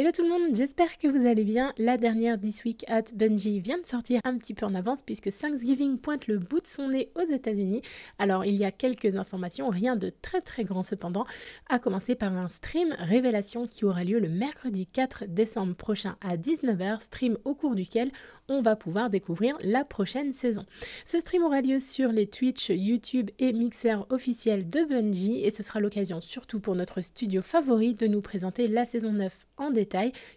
Hello tout le monde, j'espère que vous allez bien. La dernière This Week at Bungie vient de sortir un petit peu en avance puisque Thanksgiving pointe le bout de son nez aux États-Unis. Alors il y a quelques informations, rien de très très grand cependant, à commencer par un stream révélation qui aura lieu le mercredi 4 décembre prochain à 19h, stream au cours duquel on va pouvoir découvrir la prochaine saison. Ce stream aura lieu sur les Twitch, YouTube et Mixer officiels de Bungie et ce sera l'occasion surtout pour notre studio favori de nous présenter la saison 9 en détail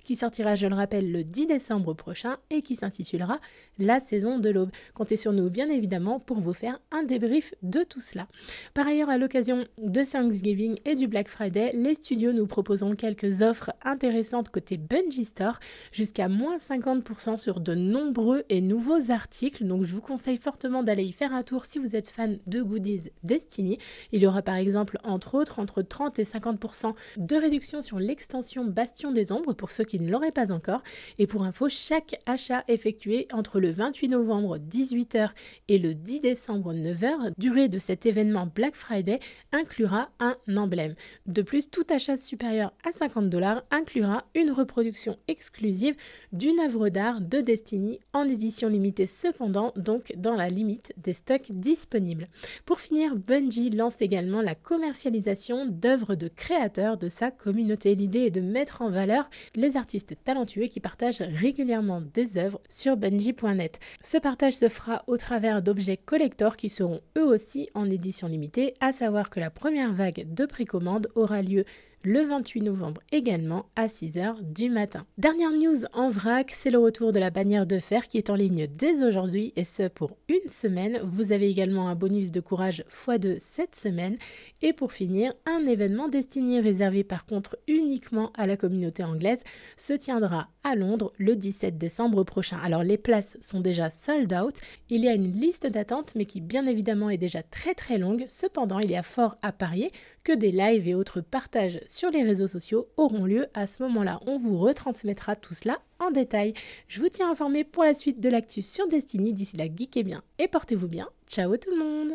qui sortira, je le rappelle, le 10 décembre prochain et qui s'intitulera La saison de l'aube. Comptez sur nous, bien évidemment, pour vous faire un débrief de tout cela. Par ailleurs, à l'occasion de Thanksgiving et du Black Friday, les studios nous proposeront quelques offres intéressantes côté Bungie Store, jusqu'à moins 50% sur de nombreux et nouveaux articles. Donc, je vous conseille fortement d'aller y faire un tour si vous êtes fan de goodies Destiny. Il y aura par exemple, entre autres, entre 30 et 50% de réduction sur l'extension Bastion des Ombres pour ceux qui ne l'auraient pas encore. Et pour info, chaque achat effectué entre le 28 novembre 18h et le 10 décembre 9h, durée de cet événement Black Friday, inclura un emblème. De plus, tout achat supérieur à 50 dollars inclura une reproduction exclusive d'une œuvre d'art de Destiny en édition limitée cependant, donc dans la limite des stocks disponibles. Pour finir, Bungie lance également la commercialisation d'œuvres de créateurs de sa communauté. L'idée est de mettre en valeur les artistes talentueux qui partagent régulièrement des œuvres sur Benji.net. Ce partage se fera au travers d'objets collectors qui seront eux aussi en édition limitée, à savoir que la première vague de précommande aura lieu le 28 novembre également à 6h du matin. Dernière news en vrac, c'est le retour de la bannière de fer qui est en ligne dès aujourd'hui et ce pour une semaine. Vous avez également un bonus de courage x2 cette semaine et pour finir, un événement destiné réservé par contre uniquement à la communauté anglaise se tiendra à Londres le 17 décembre prochain. Alors les places sont déjà sold out, il y a une liste d'attente mais qui bien évidemment est déjà très très longue. Cependant, il y a fort à parier que des lives et autres partages sur les réseaux sociaux auront lieu à ce moment-là. On vous retransmettra tout cela en détail. Je vous tiens informé pour la suite de l'actu sur Destiny. D'ici là, geekez bien et portez-vous bien. Ciao tout le monde